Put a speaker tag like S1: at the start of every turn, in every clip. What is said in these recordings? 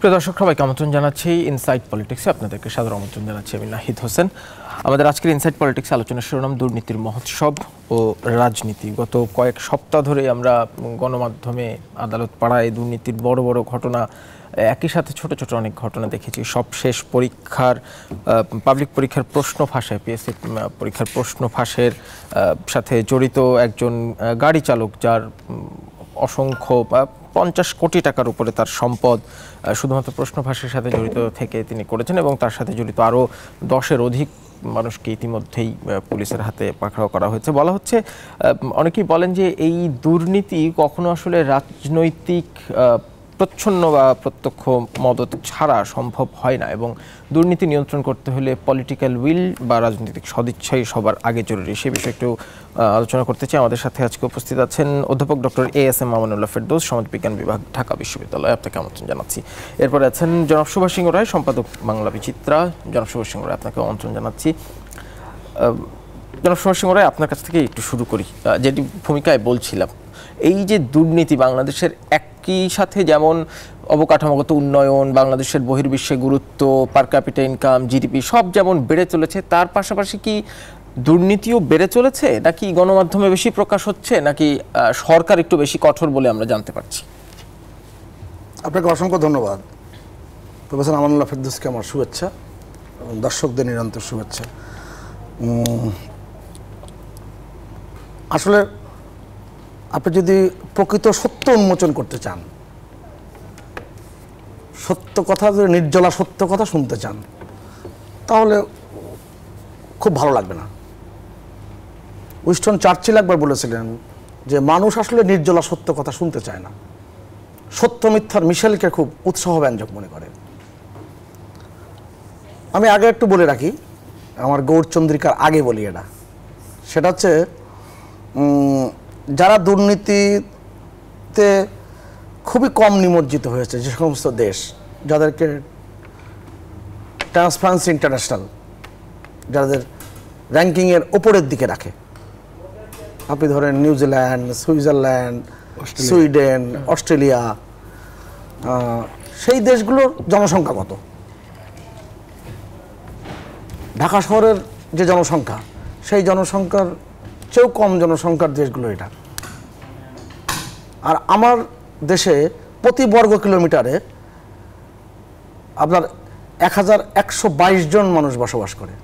S1: প্রিয় দর্শক সবাইকে আমন্ত্রণ জানাচ্ছি ইনসাইট পলিটিক্সে আপনাদেরকে সাদর আমন্ত্রণ জানাচ্ছি আমি নাহিদ হোসেন আমাদের আজকের ইনসাইট পলিটিক্স আলোচনার শিরোনাম দুর্নীতির মহোৎসব ও রাজনীতি গত কয়েক সপ্তাহ ধরে আমরা গণমাধ্যমে আদালত পাড়ায় দুর্নীতির বড় বড় ঘটনা একই সাথে ছোট ছোট অনেক ঘটনা দেখেছি সব শেষ পরীক্ষার পাবলিক পরীক্ষার প্রশ্ন ফাঁসে পিএসসি পরীক্ষার প্রশ্ন ফাঁসের সাথে জড়িত একজন গাড়ি চালক যার অসংখ্য পঞ্চাশ কোটি টাকার উপরে তার সম্পদ শুধুমাত্র প্রশ্নভাষের সাথে জড়িত থেকে তিনি করেছেন এবং তার সাথে জড়িত আরও দশের অধিক মানুষকে ইতিমধ্যেই পুলিশের হাতে পাকড়াও করা হয়েছে বলা হচ্ছে অনেকেই বলেন যে এই দুর্নীতি কখনো আসলে রাজনৈতিক প্রচ্ছন্ন বা প্রত্যক্ষ মদত ছাড়া সম্ভব হয় না এবং দুর্নীতি নিয়ন্ত্রণ করতে হলে পলিটিক্যাল উইল বা রাজনৈতিক সদিচ্ছাই সবার আগে জরুরি সে বিষয়ে একটু আলোচনা করতে চাই আমাদের সাথে আজকে উপস্থিত আছেন অধ্যাপক doctor A S M Mamunullah Ferdous সমাজবিজ্ঞান বিভাগ ঢাকা বিশ্ববিদ্যালয় আপনাকে আমন্ত্রণ জানাচ্ছি এরপরে আছেন জনাব সুভাষ সিংহ রায় সম্পাদক বাংলা বিচিত্রা জনাব সুভাষ সিংহ রায় আপনাকে আমন্ত্রণ জানাচ্ছি জনাব সুভাষ সিংহ রায় আপনার কাছ থেকে একটু শুরু করি যেটি ভূমিকায় বলছিলাম এই যে দুর্নীতি বাংলাদেশের এক একই সাথে যেমন অবকাঠামোগত উন্নয়ন বাংলাদেশের বহির্বিশ্বে গুরুত্ব পার ক্যাপিটাল ইনকাম জিডিপি সব যেমন বেড়ে চলেছে তার পাশাপাশি কি দুর্নীতিও বেড়ে চলেছে নাকি গণমাধ্যমে বেশি প্রকাশ হচ্ছে নাকি সরকার একটু বেশি কঠোর বলে আমরা জানতে পারছি
S2: আপনাকে অসংখ্য ধন্যবাদ প্রফেসর আমানুল্লাহ ফেরদুসকে আমার শুভেচ্ছা দর্শকদের নিরন্তর শুভেচ্ছা আসলে আপনি যদি প্রকৃত সত্য উন্মোচন করতে চান সত্য কথা যদি নির্জলা সত্য কথা শুনতে চান তাহলে খুব ভালো লাগবে না উইস্টন চার্চিল একবার বলেছিলেন যে মানুষ আসলে নির্জলা সত্য কথা শুনতে চায় না সত্য মিথ্যার মিশেলকে খুব উৎসাহ ব্যঞ্জক মনে করে আমি আগে একটু বলে রাখি আমার গৌরচন্দ্রিকার আগে বলি এটা সেটা হচ্ছে যারা দুর্নীতিতে খুবই কম নিমজ্জিত হয়েছে যে সমস্ত দেশ যাদেরকে ট্রান্সপারেন্সি ইন্টারন্যাশনাল যাদের র্যাঙ্কিংয়ের ওপরের দিকে রাখে আপনি ধরেন নিউজিল্যান্ড সুইজারল্যান্ড সুইডেন অস্ট্রেলিয়া সেই দেশগুলোর জনসংখ্যা কত ঢাকা শহরের যে জনসংখ্যা সেই জনসংখ্যার চেয়েও কম জনসংখ্যার দেশগুলো এটা আর আমার দেশে প্রতি বর্গ কিলোমিটারে আপনার এক হাজার একশো বাইশ জন মানুষ বসবাস করে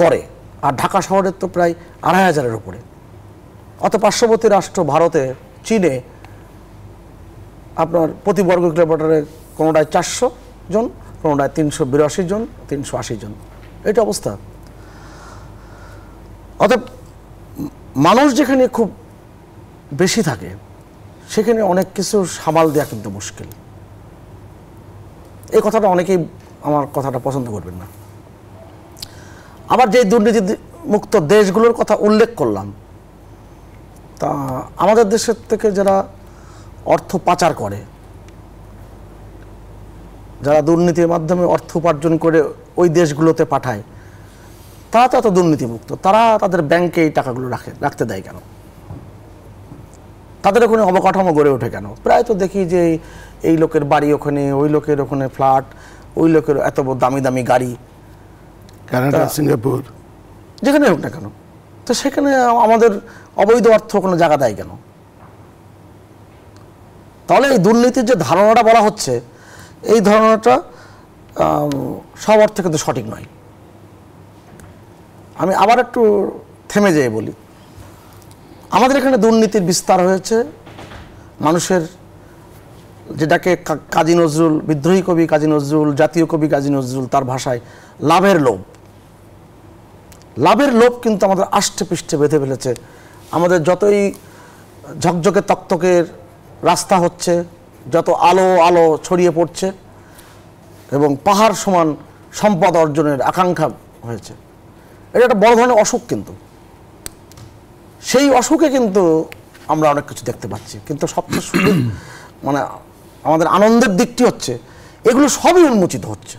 S2: গড়ে আর ঢাকা শহরের তো প্রায় আড়াই হাজারের উপরে অত পার্শ্ববর্তী রাষ্ট্র ভারতে চীনে আপনার প্রতি বর্গ কিলোমিটারে কোনোটায় চারশো জন কোনোটায় তিনশো বিরাশি জন তিনশো আশি জন এটা অবস্থা অতএব মানুষ যেখানে খুব বেশি থাকে সেখানে অনেক কিছু সামাল দেওয়া কিন্তু মুশকিল এই কথাটা অনেকেই আমার কথাটা পছন্দ করবেন না আবার যে দুর্নীতি মুক্ত দেশগুলোর কথা উল্লেখ করলাম তা আমাদের দেশের থেকে যারা অর্থ পাচার করে যারা দুর্নীতির মাধ্যমে অর্থ উপার্জন করে ওই দেশগুলোতে পাঠায় তারা তো এত দুর্নীতিমুক্ত তারা তাদের ব্যাংকে এই টাকাগুলো রাখে রাখতে দেয় কেন তাদের ওখানে অবকাঠামো গড়ে ওঠে কেন প্রায় তো দেখি যে এই লোকের বাড়ি ওখানে ওই লোকের ওখানে ফ্ল্যাট ওই লোকের এত দামি দামি গাড়ি কানাডা সিঙ্গাপুর যেখানে হোক না কেন তো সেখানে আমাদের অবৈধ অর্থ কোনো জায়গা দেয় কেন তাহলে এই দুর্নীতির যে ধারণাটা বলা হচ্ছে এই ধারণাটা সব অর্থে কিন্তু সঠিক নয় আমি আবার একটু থেমে যেয়ে বলি আমাদের এখানে দুর্নীতির বিস্তার হয়েছে মানুষের যেটাকে কাজী নজরুল বিদ্রোহী কবি কাজী নজরুল জাতীয় কবি কাজী নজরুল তার ভাষায় লাভের লোভ লাভের লোভ কিন্তু আমাদের আষ্টে পৃষ্ঠে বেঁধে ফেলেছে আমাদের যতই ঝকঝকে তকতকের রাস্তা হচ্ছে যত আলো আলো ছড়িয়ে পড়ছে এবং পাহাড় সমান সম্পদ অর্জনের আকাঙ্ক্ষা হয়েছে এটা একটা বড় ধরনের অসুখ কিন্তু সেই অসুখে কিন্তু আমরা অনেক কিছু দেখতে পাচ্ছি কিন্তু সবচেয়ে শুধু মানে আমাদের আনন্দের দিকটি হচ্ছে এগুলো সবই উন্মোচিত হচ্ছে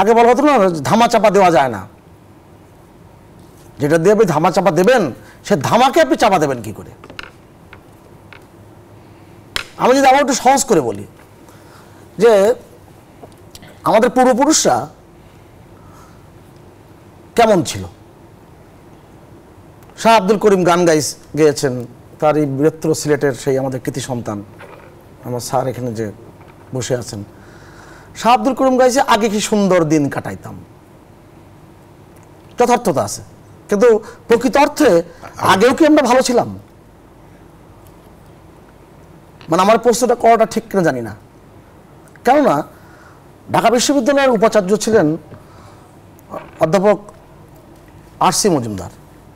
S2: আগে বলা হতো না ধামা চাপা দেওয়া যায় না যেটা দিয়ে আপনি ধামা চাপা দেবেন সে ধামাকে আপনি চাপা দেবেন কি করে আমি যদি আবার একটু সহজ করে বলি যে আমাদের পূর্বপুরুষরা কেমন ছিল শাহ আব্দুল করিম গান গাই গেয়েছেন তার এই বৃহত্তর সিলেটের সেই আমাদের কৃতি সন্তান আমার স্যার এখানে যে বসে আছেন শাহ আব্দুল করিম গাইছে আগে কি সুন্দর দিন কাটাইতাম যথার্থতা আছে কিন্তু প্রকৃত অর্থে আগেও কি আমরা ভালো ছিলাম মানে আমার প্রশ্নটা করাটা ঠিক কিনা জানি না কেননা ঢাকা বিশ্ববিদ্যালয়ের উপাচার্য ছিলেন অধ্যাপক আর সি মজুমদার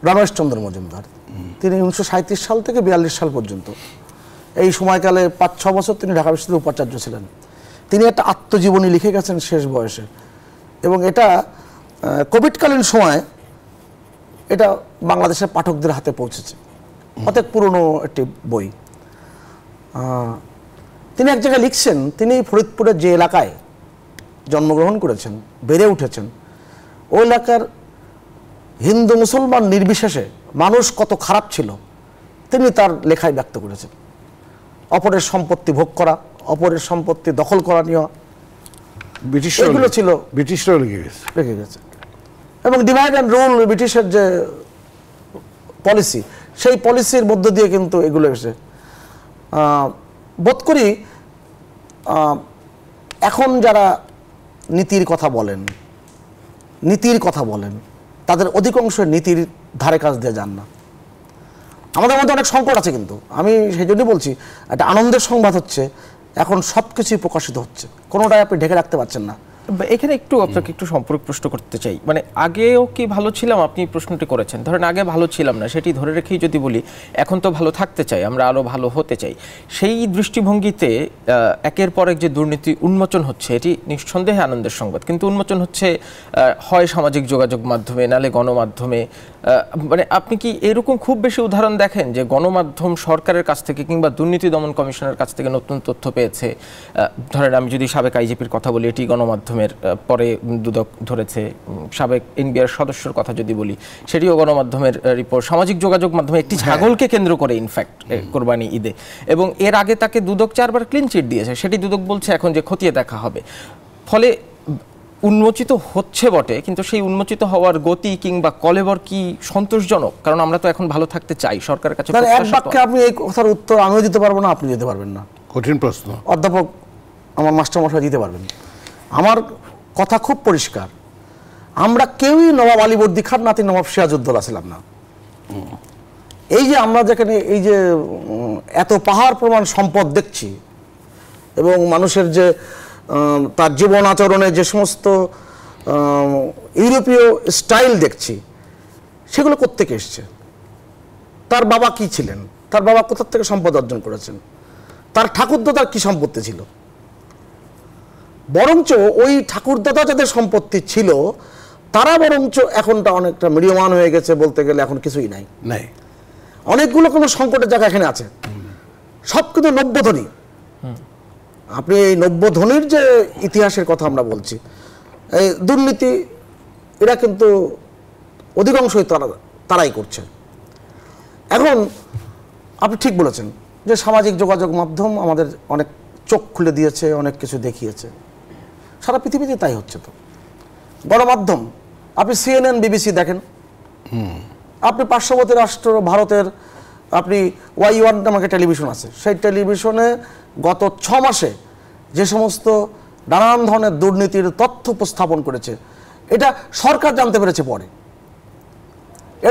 S2: রমেশচন্দ্র মজুমদার তিনি উনিশশো সাল থেকে বিয়াল্লিশ সাল পর্যন্ত এই সময়কালে পাঁচ ছ বছর তিনি ঢাকা বিশ্ববিদ্যালয়ের উপাচার্য ছিলেন তিনি একটা আত্মজীবনী লিখে গেছেন শেষ বয়সে এবং এটা কোভিডকালীন সময়ে এটা বাংলাদেশের পাঠকদের হাতে পৌঁছেছে অনেক পুরনো একটি বই তিনি এক জায়গায় লিখছেন তিনি ফরিদপুরের যে এলাকায় জন্মগ্রহণ করেছেন বেড়ে উঠেছেন ওই এলাকার হিন্দু মুসলমান নির্বিশেষে মানুষ কত খারাপ ছিল তিনি তার লেখায় ব্যক্ত করেছেন অপরের সম্পত্তি ভোগ করা অপরের সম্পত্তি দখল করা নেওয়া ব্রিটিশগুলো ছিল ব্রিটিশরাও লিখে গেছে লিখে গেছে এবং ডিভাইড অ্যান্ড রুল ব্রিটিশের যে পলিসি সেই পলিসির মধ্য দিয়ে কিন্তু এগুলো এসে বোধ করি এখন যারা নীতির কথা বলেন নীতির কথা বলেন তাদের অধিকাংশ নীতির ধারে কাজ দিয়ে যান না আমাদের মধ্যে অনেক সংকট আছে কিন্তু আমি সেই জন্যই বলছি একটা আনন্দের সংবাদ হচ্ছে এখন সব কিছুই প্রকাশিত হচ্ছে কোনোটাই আপনি ঢেকে রাখতে পারছেন না এখানে একটু আপনাকে একটু সম্পর্ক প্রশ্ন করতে চাই
S1: মানে আগেও কি ভালো ছিলাম আপনি প্রশ্নটি করেছেন ধরেন আগে ভালো ছিলাম না সেটি ধরে রেখেই যদি বলি এখন তো ভালো থাকতে চাই আমরা আরও ভালো হতে চাই সেই দৃষ্টিভঙ্গিতে একের পর এক যে দুর্নীতি উন্মোচন হচ্ছে এটি নিঃসন্দেহে আনন্দের সংবাদ কিন্তু উন্মোচন হচ্ছে হয় সামাজিক যোগাযোগ মাধ্যমে নালে গণমাধ্যমে মানে আপনি কি এরকম খুব বেশি উদাহরণ দেখেন যে গণমাধ্যম সরকারের কাছ থেকে কিংবা দুর্নীতি দমন কমিশনের কাছ থেকে নতুন তথ্য পেয়েছে ধরেন আমি যদি সাবেক আইজিপির কথা বলি এটি গণমাধ্যমের পরে দুদক ধরেছে সাবেক এনবিআর সদস্যর কথা যদি বলি সেটিও গণমাধ্যমের রিপোর্ট সামাজিক যোগাযোগ মাধ্যমে একটি হ্যাঁ। ছাগলকে কেন্দ্র করে ইনফ্যাক্ট কোরবানি ঈদে এবং এর আগে তাকে দুদক চারবার ক্লিন চিট দিয়েছে সেটি দুদক বলছে এখন যে খতিয়ে দেখা হবে ফলে উন্মোচিত হচ্ছে বটে কিন্তু সেই উন্মোচিত হওয়ার গতি কিংবা কলেবর কি সন্তোষজনক কারণ আমরা তো এখন ভালো থাকতে চাই সরকারের কাছে এক বাক্যে
S2: আপনি এই কথার উত্তর আমিও দিতে পারবো না আপনি দিতে পারবেন না কঠিন প্রশ্ন অধ্যাপক আমার মাস্টারমশাই দিতে পারবেন আমার কথা খুব পরিষ্কার আমরা কেউই নবাব আলীবর্দী খান নাতি নবাব সিরাজউদ্দৌলা ছিলাম না এই যে আমরা যেখানে এই যে এত পাহাড় প্রমাণ সম্পদ দেখছি এবং মানুষের যে তার জীবন আচরণে যে সমস্ত ইউরোপীয় স্টাইল দেখছি সেগুলো করতে এসছে তার বাবা কি ছিলেন তার বাবা কোথার থেকে সম্পদ অর্জন করেছেন তার ঠাকুরদাদার কি সম্পত্তি ছিল বরঞ্চ ওই ঠাকুরদাদা যাদের সম্পত্তি ছিল তারা বরঞ্চ এখনটা অনেকটা মিডিয়মান হয়ে গেছে বলতে গেলে এখন কিছুই নাই নাই অনেকগুলো কোনো সংকটের জায়গা এখানে আছে সব কিন্তু নব্যধনী আপনি এই নব্য ধনির যে ইতিহাসের কথা আমরা বলছি এই দুর্নীতি এরা কিন্তু অধিকাংশই তারা তারাই করছে এখন আপনি ঠিক বলেছেন যে সামাজিক যোগাযোগ মাধ্যম আমাদের অনেক চোখ খুলে দিয়েছে অনেক কিছু দেখিয়েছে সারা পৃথিবীতে তাই হচ্ছে তো গণমাধ্যম আপনি সিএনএন বিবিসি দেখেন আপনি পার্শ্ববর্তী রাষ্ট্র ভারতের আপনি ওয়াই ওয়ান নামে টেলিভিশন আছে সেই টেলিভিশনে গত ছ মাসে যে সমস্ত নানান ধরনের দুর্নীতির তথ্য উপস্থাপন করেছে এটা সরকার জানতে পেরেছে পরে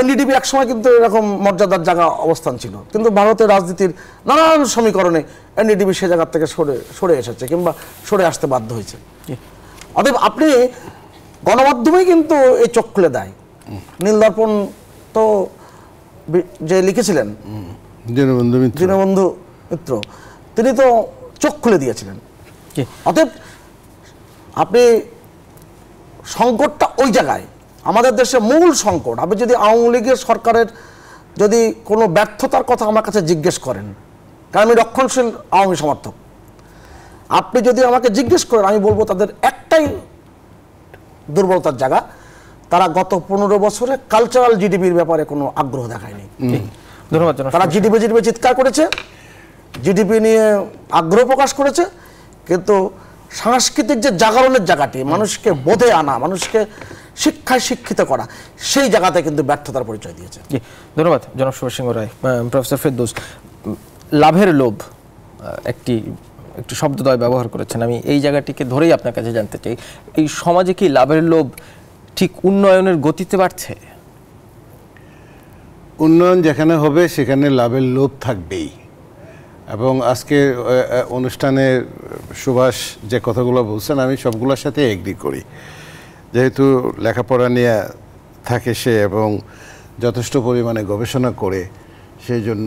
S2: এনডিডিবি একসময় কিন্তু এরকম মর্যাদার জায়গা অবস্থান ছিল কিন্তু ভারতের রাজনীতির নানান সমীকরণে এনডিডিবি সে জায়গার থেকে সরে সরে এসেছে কিংবা সরে আসতে বাধ্য হয়েছে অতএব আপনি গণমাধ্যমেই কিন্তু এই চোখ খুলে দেয় নীলদর্পণ তো যে লিখেছিলেন দীনবন্ধু মিত্র তিনি তো চোখ খুলে দিয়েছিলেন অতএব আপনি সংকটটা ওই জায়গায় আমাদের দেশে মূল সংকট আপনি যদি আওয়ামী লীগের সরকারের যদি কোনো ব্যর্থতার কথা আমার কাছে জিজ্ঞেস করেন কারণ আমি রক্ষণশীল আওয়ামী সমর্থক আপনি যদি আমাকে জিজ্ঞেস করেন আমি বলবো তাদের একটাই দুর্বলতার জায়গা তারা গত পনেরো বছরে কালচারাল জিডিপির ব্যাপারে কোনো আগ্রহ দেখায়নি ধন্যবাদ তারা জিডিপি জিডিপি চিৎকার করেছে জিডিপি নিয়ে আগ্রহ প্রকাশ করেছে কিন্তু সাংস্কৃতিক যে জাগরণের জায়গাটি মানুষকে বোধে আনা মানুষকে শিক্ষায় শিক্ষিত করা সেই জায়গাতে কিন্তু ব্যর্থতার পরিচয় দিয়েছে
S1: ধন্যবাদ জনাব সুভাষ সিংহ রায় প্রফেসর ফেরদৌস লাভের লোভ একটি একটি শব্দদয় ব্যবহার করেছেন আমি এই জায়গাটিকে ধরেই আপনার কাছে জানতে চাই এই সমাজে কি লাভের লোভ ঠিক উন্নয়নের গতিতে বাড়ছে
S3: উন্নয়ন যেখানে হবে সেখানে লাভের লোভ থাকবেই এবং আজকে অনুষ্ঠানে সুভাষ যে কথাগুলো বলছেন আমি সবগুলোর সাথে এগ্রি করি যেহেতু লেখাপড়া নিয়ে থাকে সে এবং যথেষ্ট পরিমাণে গবেষণা করে সেই জন্য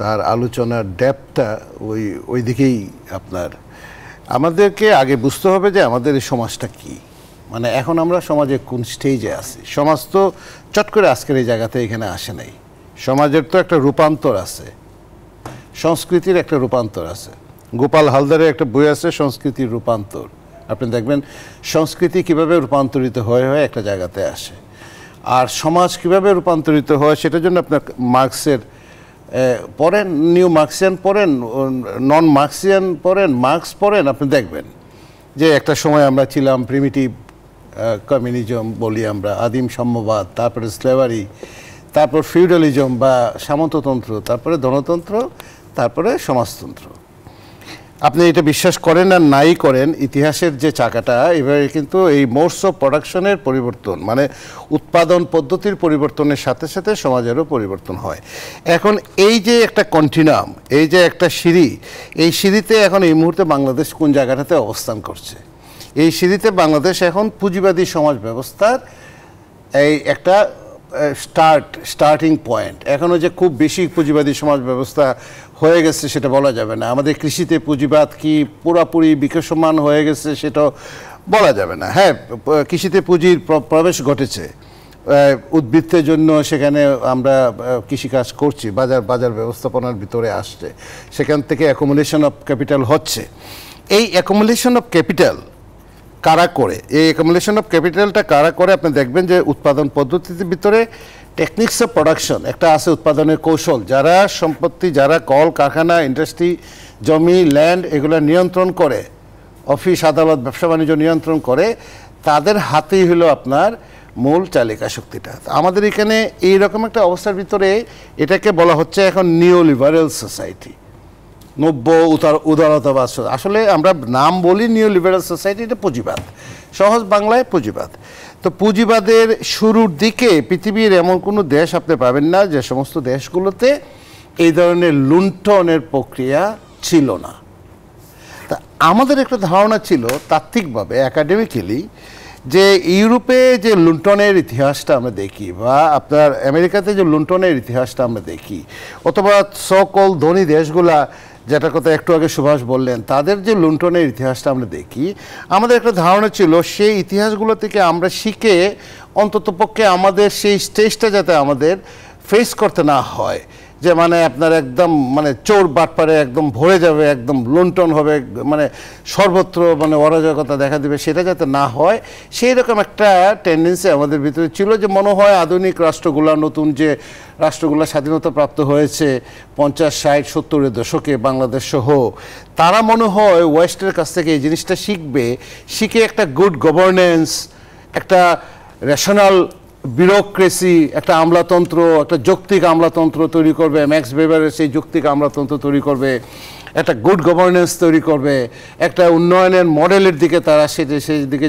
S3: তার আলোচনার ড্যাপটা ওই ওই দিকেই আপনার আমাদেরকে আগে বুঝতে হবে যে আমাদের এই সমাজটা কি মানে এখন আমরা সমাজে কোন স্টেজে আছি সমাজ তো চট করে আজকের এই জায়গাতে এখানে আসে নাই সমাজের তো একটা রূপান্তর আছে সংস্কৃতির একটা রূপান্তর আছে গোপাল হালদারের একটা বই আছে সংস্কৃতির রূপান্তর আপনি দেখবেন সংস্কৃতি কিভাবে রূপান্তরিত হয়ে হয়ে একটা জায়গাতে আসে আর সমাজ কিভাবে রূপান্তরিত হয় সেটার জন্য আপনার মার্কসের পড়েন নিউ মার্কসিয়ান পড়েন নন মার্কসিয়ান পড়েন মার্কস পড়েন আপনি দেখবেন যে একটা সময় আমরা ছিলাম প্রিমিটিভ কমিউনিজম বলি আমরা আদিম সাম্যবাদ তারপরে স্লেভারি তারপর ফিউডালিজম বা সামন্ততন্ত্র তারপরে ধনতন্ত্র তারপরে সমাজতন্ত্র আপনি এটা বিশ্বাস করেন আর নাই করেন ইতিহাসের যে চাকাটা এভাবে কিন্তু এই মোর্স অফ প্রোডাকশনের পরিবর্তন মানে উৎপাদন পদ্ধতির পরিবর্তনের সাথে সাথে সমাজেরও পরিবর্তন হয় এখন এই যে একটা কন্টিনাম এই যে একটা সিঁড়ি এই সিঁড়িতে এখন এই মুহূর্তে বাংলাদেশ কোন জায়গাটাতে অবস্থান করছে এই সিঁড়িতে বাংলাদেশ এখন পুঁজিবাদী সমাজ ব্যবস্থার এই একটা স্টার্ট স্টার্টিং পয়েন্ট এখনও যে খুব বেশি পুঁজিবাদী সমাজ ব্যবস্থা হয়ে গেছে সেটা বলা যাবে না আমাদের কৃষিতে পুঁজিবাদ কি পুরাপুরি বিকাশমান হয়ে গেছে সেটা বলা যাবে না হ্যাঁ কৃষিতে পুঁজির প্রবেশ ঘটেছে উদ্বৃত্তের জন্য সেখানে আমরা কৃষিকাজ করছি বাজার বাজার ব্যবস্থাপনার ভিতরে আসছে সেখান থেকে অ্যাকোমোডেশন অফ ক্যাপিটাল হচ্ছে এই অ্যাকোমোডেশন অফ ক্যাপিটাল কারা করে এই অ্যাকোমোডেশন অফ ক্যাপিটালটা কারা করে আপনি দেখবেন যে উৎপাদন পদ্ধতির ভিতরে টেকনিক্স অফ প্রোডাকশন একটা আছে উৎপাদনের কৌশল যারা সম্পত্তি যারা কল কারখানা ইন্ডাস্ট্রি জমি ল্যান্ড এগুলো নিয়ন্ত্রণ করে অফিস আদালত ব্যবসা বাণিজ্য নিয়ন্ত্রণ করে তাদের হাতেই হলো আপনার মূল চালিকা শক্তিটা আমাদের এখানে এই রকম একটা অবস্থার ভিতরে এটাকে বলা হচ্ছে এখন নিউ লিবারেল সোসাইটি নব্য উদারতাবাদ আসলে আমরা নাম বলি নিউ লিবারেল সোসাইটি এটা পুঁজিবাদ সহজ বাংলায় পুঁজিবাদ তো পুঁজিবাদের শুরুর দিকে পৃথিবীর এমন কোনো দেশ আপনি পাবেন না যে সমস্ত দেশগুলোতে এই ধরনের লুণ্ঠনের প্রক্রিয়া ছিল না তা আমাদের একটা ধারণা ছিল তাত্ত্বিকভাবে একাডেমিক্যালি যে ইউরোপে যে লুণ্ঠনের ইতিহাসটা আমরা দেখি বা আপনার আমেরিকাতে যে লুণ্ঠনের ইতিহাসটা আমরা দেখি অথবা সকল ধনী দেশগুলা যেটা কথা একটু আগে সুভাষ বললেন তাদের যে লুণ্ঠনের ইতিহাসটা আমরা দেখি আমাদের একটা ধারণা ছিল সেই ইতিহাসগুলো থেকে আমরা শিখে অন্ততপক্ষে আমাদের সেই স্টেজটা যাতে আমাদের ফেস করতে না হয় যে মানে আপনার একদম মানে চোর বাটপারে একদম ভরে যাবে একদম লুন্টন হবে মানে সর্বত্র মানে অরাজকতা দেখা দেবে সেটা যাতে না হয় সেই রকম একটা টেন্ডেন্সি আমাদের ভিতরে ছিল যে মনে হয় আধুনিক রাষ্ট্রগুলা নতুন যে রাষ্ট্রগুলা স্বাধীনতা প্রাপ্ত হয়েছে পঞ্চাশ ষাট সত্তরের দশকে বাংলাদেশ সহ তারা মনে হয় ওয়েস্টের কাছ থেকে এই জিনিসটা শিখবে শিখে একটা গুড গভর্নেন্স একটা রেশনাল বিউরোক্রেসি একটা আমলাতন্ত্র একটা যৌক্তিক আমলাতন্ত্র তৈরি করবে ম্যাক্স বেবারের সেই যৌক্তিক আমলাতন্ত্র তৈরি করবে একটা গুড গভর্নেন্স তৈরি করবে একটা উন্নয়নের মডেলের দিকে তারা সে সেই দিকে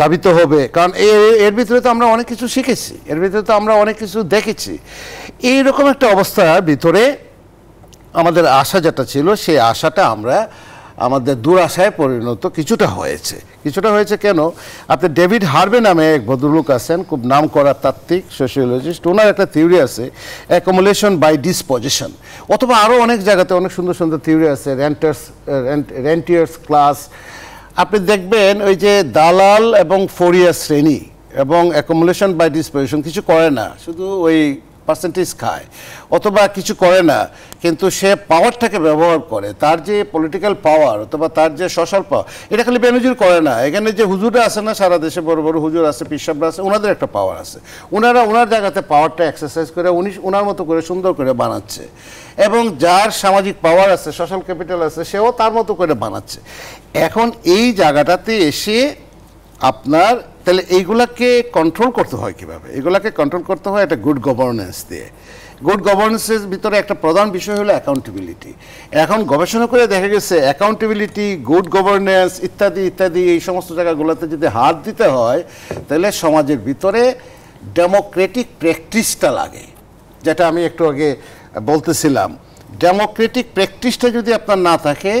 S3: দাবিত হবে কারণ এর ভিতরে তো আমরা অনেক কিছু শিখেছি এর ভিতরে তো আমরা অনেক কিছু দেখেছি এইরকম একটা অবস্থার ভিতরে আমাদের আশা যেটা ছিল সেই আশাটা আমরা আমাদের দুরাশায় পরিণত কিছুটা হয়েছে কিছুটা হয়েছে কেন আপনি ডেভিড হার্বে নামে এক ভদ্রলোক আছেন খুব নাম করা তাত্ত্বিক সোশিওলজিস্ট ওনার একটা থিওরি আছে অ্যাকোমোলেশন বাই ডিসপজিশন অথবা আরও অনেক জায়গাতে অনেক সুন্দর সুন্দর থিওরি আছে রেন্টার্স রেন্টিয়ার্স ক্লাস আপনি দেখবেন ওই যে দালাল এবং ফোরিয়া শ্রেণী এবং অ্যাকোমোলেশন বাই ডিসপজিশন কিছু করে না শুধু ওই পার্সেন্টেজ খায় অথবা কিছু করে না কিন্তু সে পাওয়ারটাকে ব্যবহার করে তার যে পলিটিক্যাল পাওয়ার অথবা তার যে সোশ্যাল পাওয়ার এটা খালি বেনজির করে না এখানে যে হুজুররা আছে না সারা দেশে বড় বড় হুজুর আছে পিসাবরা আছে ওনাদের একটা পাওয়ার আছে ওনারা ওনার জায়গাতে পাওয়ারটা এক্সারসাইজ করে উনি ওনার মতো করে সুন্দর করে বানাচ্ছে এবং যার সামাজিক পাওয়ার আছে সোশ্যাল ক্যাপিটাল আছে সেও তার মতো করে বানাচ্ছে এখন এই জায়গাটাতে এসে আপনার তাহলে এইগুলাকে কন্ট্রোল করতে হয় কিভাবে এগুলাকে কন্ট্রোল করতে হয় একটা গুড গভর্নেন্স দিয়ে গুড গভর্নেন্সের ভিতরে একটা প্রধান বিষয় হলো অ্যাকাউন্টেবিলিটি এখন গবেষণা করে দেখা গেছে অ্যাকাউন্টেবিলিটি গুড গভর্নেন্স ইত্যাদি ইত্যাদি এই সমস্ত জায়গাগুলোতে যদি হাত দিতে হয় তাহলে সমাজের ভিতরে ডেমোক্রেটিক প্র্যাকটিসটা লাগে যেটা আমি একটু আগে বলতেছিলাম ডেমোক্রেটিক প্র্যাকটিসটা যদি আপনার না থাকে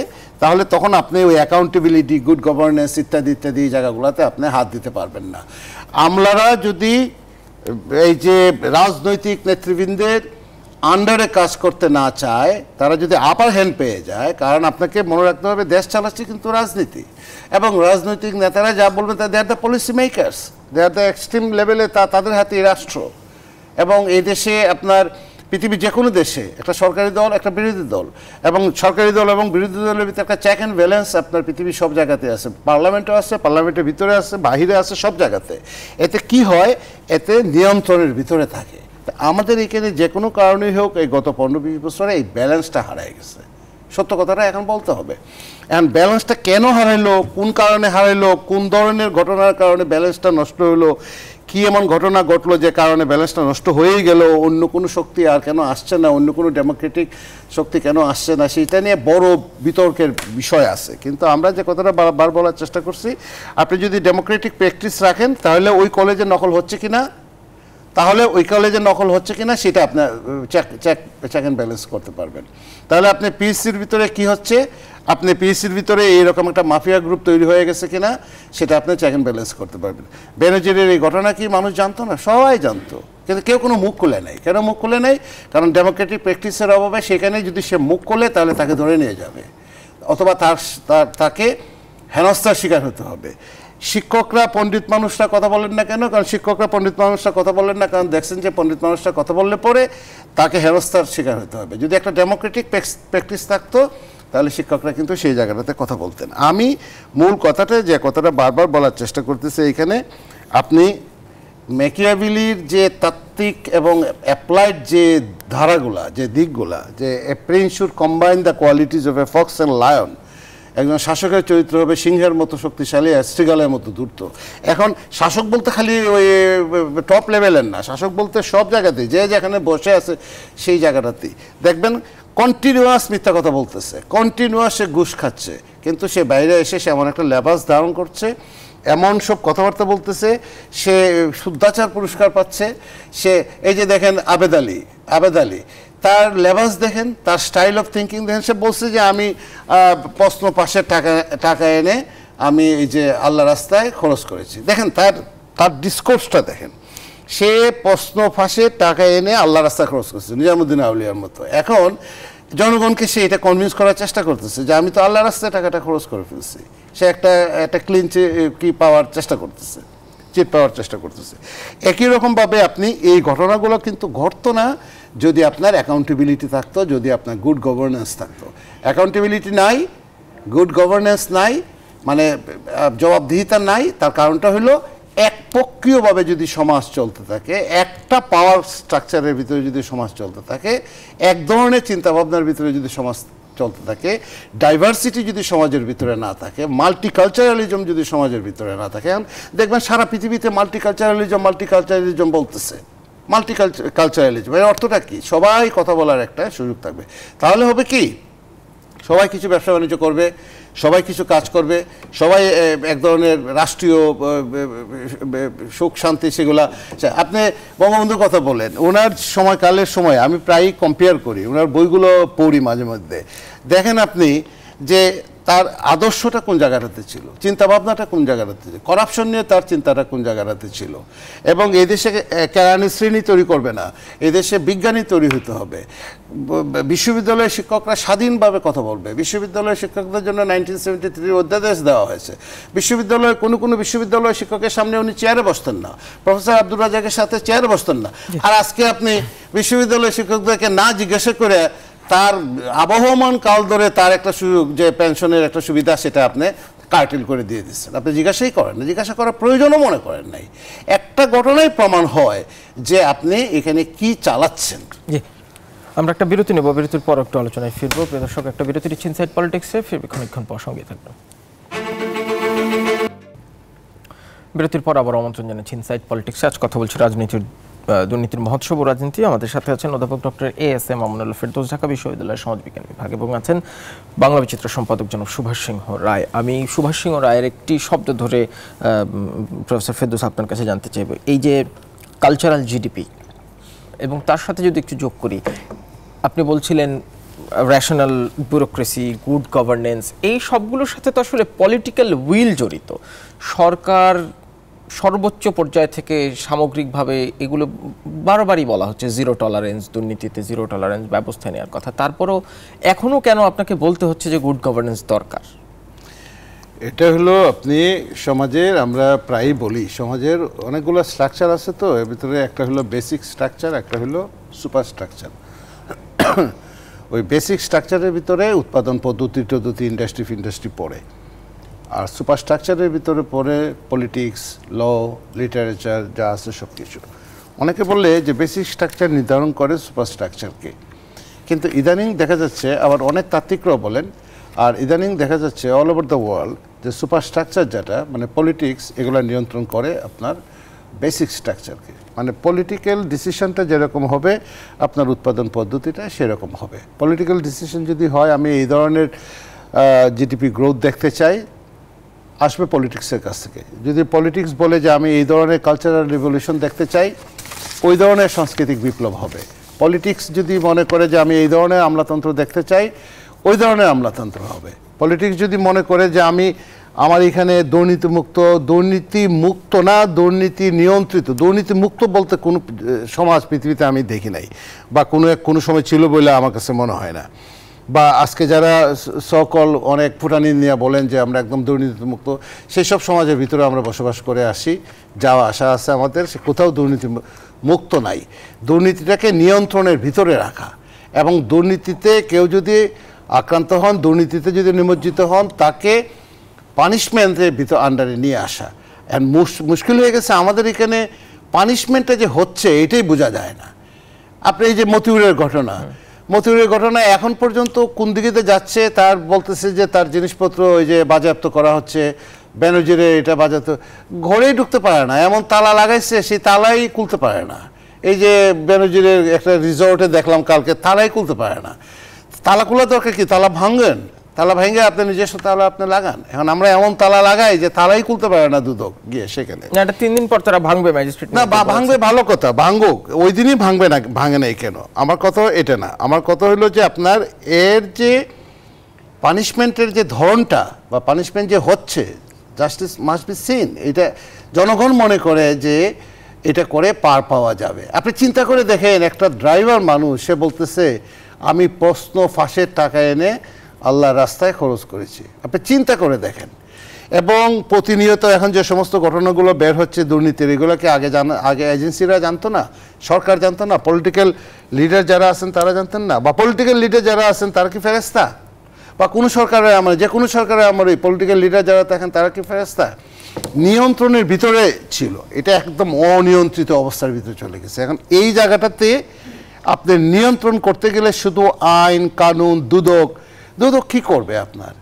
S3: তাহলে তখন আপনি ওই অ্যাকাউন্টেবিলিটি গুড গভর্নেন্স ইত্যাদি ইত্যাদি এই জায়গাগুলোতে আপনি হাত দিতে পারবেন না আমলারা যদি এই যে রাজনৈতিক নেতৃবৃন্দের আন্ডারে কাজ করতে না চায় তারা যদি আপার হ্যান্ড পেয়ে যায় কারণ আপনাকে মনে রাখতে হবে দেশ চালাচ্ছে কিন্তু রাজনীতি এবং রাজনৈতিক নেতারা যা বলবেন তা they are the policy makers they are the extreme লেভেলে তা তাদের হাতে রাষ্ট্র এবং এই দেশে আপনার পৃথিবীর যে কোনো দেশে একটা সরকারি দল একটা বিরোধী দল এবং সরকারি দল এবং বিরোধী দলের ভিতরে একটা চেক অ্যান্ড ব্যালেন্স আপনার পৃথিবীর সব জায়গাতে আছে পার্লামেন্টও আছে পার্লামেন্টের ভিতরে আছে বাহিরে আছে সব জায়গাতে এতে কি হয় এতে নিয়ন্ত্রণের ভিতরে থাকে আমাদের এখানে যে কোনো কারণেই হোক এই গত পনেরো বিশ বছরে এই ব্যালেন্সটা হারাই গেছে সত্য কথাটা এখন বলতে হবে এখন ব্যালেন্সটা কেন হারাইলো কোন কারণে হারাইলো কোন ধরনের ঘটনার কারণে ব্যালেন্সটা নষ্ট হলো কি এমন ঘটনা ঘটলো যে কারণে ব্যালেন্সটা নষ্ট হয়েই গেল অন্য কোনো শক্তি আর কেন আসছে না অন্য কোনো ডেমোক্রেটিক শক্তি কেন আসছে না সেটা নিয়ে বড় বিতর্কের বিষয় আছে কিন্তু আমরা যে কথাটা বারবার বলার চেষ্টা করছি আপনি যদি ডেমোক্রেটিক প্র্যাকটিস রাখেন তাহলে ওই কলেজে নকল হচ্ছে কি না তাহলে ওই কলেজে নকল হচ্ছে কিনা সেটা আপনার check check check and balance করতে পারবেন তাহলে আপনি পিএসসির ভিতরে কি হচ্ছে আপনি পিএসসির ভিতরে এইরকম একটা মাফিয়া গ্রুপ তৈরি হয়ে গেছে কিনা সেটা আপনি চেক অ্যান্ড ব্যালেন্স করতে পারবেন বেনজিরের এই ঘটনা কি মানুষ জানতো না সবাই জানতো কিন্তু কেউ কোনো মুখ খুলে নাই কেন মুখ খুলে নাই কারণ ডেমোক্রেটিক প্র্যাকটিসের অভাবে সেখানে যদি সে মুখ খোলে তাহলে তাকে ধরে নিয়ে যাবে অথবা তার তাকে হেনস্থার শিকার হতে হবে শিক্ষকরা পণ্ডিত মানুষরা কথা বলেন না কেন কারণ শিক্ষকরা পণ্ডিত মানুষরা কথা বলেন না কারণ দেখছেন যে পণ্ডিত মানুষরা কথা বললে পরে তাকে হেনস্থার শিকার হতে হবে যদি একটা ডেমোক্রেটিক প্র্যাকটিস থাকতো তাহলে শিক্ষকরা কিন্তু সেই জায়গাটাতে কথা বলতেন আমি মূল কথাটা যে কথাটা বারবার বলার চেষ্টা করতেছি এখানে আপনি ম্যাকিয়াবিলির যে তাত্ত্বিক এবং অ্যাপ্লাইড যে ধারাগুলা যে দিকগুলা যে prince should combine the qualities of a fox and lion একজন শাসকের চরিত্র হবে সিংহের মতো শক্তিশালী আর শ্রীগালের মতো ধূর্ত এখন শাসক বলতে খালি ওই টপ লেভেলের না শাসক বলতে সব জায়গাতেই যে যেখানে বসে আছে সেই জায়গাটাতেই দেখবেন কন্টিনিউয়াস মিথ্যা কথা বলতেছে কন্টিনিউয়াস সে ঘুষ খাচ্ছে কিন্তু সে বাইরে এসে সে এমন একটা লেবাস ধারণ করছে এমন সব কথাবার্তা বলতেছে সে শুদ্ধাচার পুরস্কার পাচ্ছে সে এই যে দেখেন আবেদ আলী আবেদ আলী তার লেবাস দেখেন তার স্টাইল অফ থিঙ্কিং দেখেন সে বলছে যে আমি প্রশ্ন পাশের টাকা টাকা এনে আমি এই যে আল্লাহ রাস্তায় খরচ করেছি দেখেন তার তার ডিসকোর্সটা দেখেন সে প্রশ্ন ফাঁসে টাকা এনে আল্লাহ রাস্তা খরচ করছে নিজামুদ্দিন আউলিয়ার মতো এখন জনগণকে সে এটা কনভিন্স করার চেষ্টা করতেছে যে আমি তো আল্লাহ রাস্তায় টাকাটা খরচ করে ফেলছি সে একটা একটা ক্লিন কি পাওয়ার চেষ্টা করতেছে চিট পাওয়ার চেষ্টা করতেছে একই রকমভাবে আপনি এই ঘটনাগুলো কিন্তু ঘটতো না যদি আপনার অ্যাকাউন্টেবিলিটি থাকতো যদি আপনার গুড গভর্নেন্স থাকতো অ্যাকাউন্টেবিলিটি নাই গুড গভর্নেন্স নাই মানে জবাবদিহিতা নাই তার কারণটা হলো একপক্ষীয়ভাবে যদি সমাজ চলতে থাকে একটা পাওয়ার স্ট্রাকচারের ভিতরে যদি সমাজ চলতে থাকে এক ধরনের চিন্তাভাবনার ভিতরে যদি সমাজ চলতে থাকে ডাইভার্সিটি যদি সমাজের ভিতরে না থাকে মাল্টিকালচারালিজম যদি সমাজের ভিতরে না থাকে দেখবেন সারা পৃথিবীতে মাল্টিকালচারালিজম মাল্টিকালচারালিজম বলতেছে মাল্টি কালচারালিজম এর অর্থটা কি সবাই কথা বলার একটা সুযোগ থাকবে তাহলে হবে কি সবাই কিছু ব্যবসা বাণিজ্য করবে সবাই কিছু কাজ করবে সবাই এক ধরনের রাষ্ট্রীয় সুখ শান্তি সেগুলা আচ্ছা, আপনি বঙ্গবন্ধুর কথা বলেন ওনার সময়কালের সময় আমি প্রায়ই কম্পেয়ার করি ওনার বইগুলো পড়ি মাঝে মধ্যে দেখেন আপনি যে তার আদর্শটা কোন জায়গাটাতে ছিল চিন্তা ভাবনাটা কোন জায়গাটাতে ছিল করাপশন নিয়ে তার চিন্তাটা কোন জায়গাটাতে ছিল এবং এদেশে কেরানি শ্রেণী তৈরি করবে না এদেশে বিজ্ঞানী তৈরি হতে হবে বিশ্ববিদ্যালয়ের শিক্ষকরা স্বাধীনভাবে কথা বলবে বিশ্ববিদ্যালয়ের শিক্ষকদের জন্য নাইনটিন সেভেন্টি থ্রির অধ্যাদেশ দেওয়া হয়েছে বিশ্ববিদ্যালয়ে কোনো কোনো বিশ্ববিদ্যালয়ের শিক্ষকের সামনে উনি চেয়ারে বসতেন না প্রফেসর আব্দুল রাজাকের সাথে চেয়ারে বসতেন না আর আজকে আপনি বিশ্ববিদ্যালয়ের শিক্ষকদেরকে না জিজ্ঞাসা করে তার আবহমান কাল ধরে তার একটা সুযোগ যে পেনশনের একটা সুবিধা সেটা আপনি কার্টিল করে দিয়ে দিচ্ছেন আপনি জিজ্ঞাসাই করেন না জিজ্ঞাসা করার প্রয়োজনও মনে করেন নাই একটা ঘটনাই প্রমাণ হয় যে আপনি এখানে কি চালাচ্ছেন
S1: আমরা একটা বিরতি নেব বিরতির পর একটু আলোচনায় ফিরব প্রদর্শক একটা বিরতি দিচ্ছেন সাইড পলিটিক্সে ফিরবে খানিকক্ষণ পর সঙ্গে থাকবেন বিরতির পর আবার আমন্ত্রণ জানাচ্ছি ইনসাইড পলিটিক্সে আজ কথা বলছি রাজনীতির দুর্নীতির মহোৎসব ও রাজনীতি আমাদের সাথে আছেন অধ্যাপক doctor A S M Amanul Ferdous Dhaka বিশ্ববিদ্যালয়ের সমাজবিজ্ঞান বিভাগ এবং আছেন বাংলা বিচিত্র সম্পাদক জনক সুভাষ সিংহ রায় আমি সুভাষ সিংহ রায়ের একটি শব্দ ধরে প্রফেসর ফেরদৌস আপনার কাছে জানতে চাইব এই যে কালচারাল জিডিপি এবং তার সাথে যদি একটু যোগ করি আপনি বলছিলেন রেশনাল ব্যুরোক্রেসি গুড গভর্নেন্স এই সবগুলোর সাথে তো আসলে পলিটিক্যাল উইল জড়িত সরকার সর্বোচ্চ পর্যায় থেকে সামগ্রিকভাবে এগুলো বারবারই বলা হচ্ছে জিরো টলারেন্স দুর্নীতিতে জিরো টলারেন্স ব্যবস্থা নেওয়ার কথা তারপরও এখনও কেন আপনাকে বলতে হচ্ছে যে গুড গভর্নেন্স দরকার এটা হলো আপনি
S3: সমাজের আমরা প্রায়ই বলি সমাজের অনেকগুলো স্ট্রাকচার আছে তো এর ভিতরে একটা হলো বেসিক স্ট্রাকচার একটা হলো সুপার স্ট্রাকচার ওই বেসিক স্ট্রাকচারের ভিতরে উৎপাদন পদ্ধতি টদ্ধতি ইন্ডাস্ট্রি ফিন্ডাস্ট্রি পড়ে আর সুপারস্ট্রাকচারের ভিতরে পড়ে পলিটিক্স ল লিটারেচার যা আছে সব কিছু অনেকে বললে যে বেসিক স্ট্রাকচার নির্ধারণ করে সুপারস্ট্রাকচারকে কিন্তু ইদানিং দেখা যাচ্ছে আবার অনেক তাত্ত্বিকরাও বলেন আর ইদানিং দেখা যাচ্ছে অল ওভার দ্য ওয়ার্ল্ড যে সুপারস্ট্রাকচার যেটা মানে পলিটিক্স এগুলো নিয়ন্ত্রণ করে আপনার বেসিক স্ট্রাকচারকে মানে পলিটিক্যাল ডিসিশনটা যেরকম হবে আপনার উৎপাদন পদ্ধতিটা সেরকম হবে পলিটিক্যাল ডিসিশন যদি হয় আমি এই ধরনের জিডিপি গ্রোথ দেখতে চাই আসবে পলিটিক্সের কাছ থেকে যদি পলিটিক্স বলে যে আমি এই ধরনের কালচারাল রেভলিউশন দেখতে চাই ওই ধরনের সাংস্কৃতিক বিপ্লব হবে পলিটিক্স যদি মনে করে যে আমি এই ধরনের আমলাতন্ত্র দেখতে চাই ওই ধরনের আমলাতন্ত্র হবে পলিটিক্স যদি মনে করে যে আমি আমার এখানে দুর্নীতিমুক্ত দুর্নীতি মুক্ত না দুর্নীতি নিয়ন্ত্রিত দুর্নীতি মুক্ত বলতে কোনো সমাজ পৃথিবীতে আমি দেখি নাই বা কোনো এক কোনো সময় ছিল বলে আমার কাছে মনে হয় না বা আজকে যারা সকল অনেক ফুটানি নিয়ে বলেন যে আমরা একদম দুর্নীতিমুক্ত সেই সব সমাজের ভিতরে আমরা বসবাস করে আসি যাওয়া আসা আছে আমাদের সে কোথাও দুর্নীতি মুক্ত নাই দুর্নীতিটাকে নিয়ন্ত্রণের ভিতরে রাখা এবং দুর্নীতিতে কেউ যদি আক্রান্ত হন দুর্নীতিতে যদি নিমজ্জিত হন তাকে পানিশমেন্টের ভিতর আন্ডারে নিয়ে আসা অ্যান্ড মুশকিল হয়ে গেছে আমাদের এখানে পানিশমেন্টটা যে হচ্ছে এটাই বোঝা যায় না আপনি এই যে মতিউরের ঘটনা হ্যাঁ। মতিউরের ঘটনা এখন পর্যন্ত কোন দিকেতে যাচ্ছে তার বলতেছে যে তার জিনিসপত্র ওই যে বাজেয়াপ্ত করা হচ্ছে ব্যানার্জিরে এটা বাজেয়াপ্ত ঘরেই ঢুকতে পারে না এমন তালা লাগাইছে সেই তালাই খুলতে পারে না এই যে ব্যানার্জিরের একটা রিসর্টে দেখলাম কালকে তালাই খুলতে পারে না তালা খোলা দরকার কি তালা ভাঙেন তালা ভেঙে আপনি নিজস্ব তালা আপনি লাগান এখন আমরা এমন তালা লাগাই যে তালাই খুলতে পারে না দুদক গিয়ে সেখানে
S1: না এটা তিন দিন পর তারা ভাঙবে ম্যাজিস্ট্রেট
S3: না ভাঙবে ভালো কথা ভাঙুক ওই দিনই ভাঙবে না ভাঙে নাই কেন আমার কথা এটা না আমার কথা হলো যে আপনার এর যে পানিশমেন্টের যে ধরনটা বা পানিশমেন্ট যে হচ্ছে জাস্টিস মাস্ট বি সিন এটা জনগণ মনে করে যে এটা করে পার পাওয়া যাবে আপনি চিন্তা করে দেখেন একটা ড্রাইভার মানুষ সে বলতেছে আমি প্রশ্ন ফাঁসের টাকা এনে আল্লাহ রাস্তায় খরচ করেছি আপনি চিন্তা করে দেখেন এবং প্রতিনিয়ত এখন যে সমস্ত ঘটনাগুলো বের হচ্ছে দুর্নীতির এগুলোকে আগে জানা আগে এজেন্সিরা জানতো না সরকার জানতো না পলিটিক্যাল লিডার যারা আছেন তারা জানতেন না বা পলিটিক্যাল লিডার যারা আছেন তারা কি ফেরেস্তা বা কোনো সরকারের আমার যে কোনো সরকারের আমার এই পলিটিক্যাল লিডার যারা থাকেন তারা কি ফেরেস্তা নিয়ন্ত্রণের ভিতরে ছিল এটা একদম অনিয়ন্ত্রিত অবস্থার ভিতরে চলে গেছে এখন এই জায়গাটাতে আপনি নিয়ন্ত্রণ করতে গেলে শুধু আইন কানুন দুদক দুদক কী করবে আপনার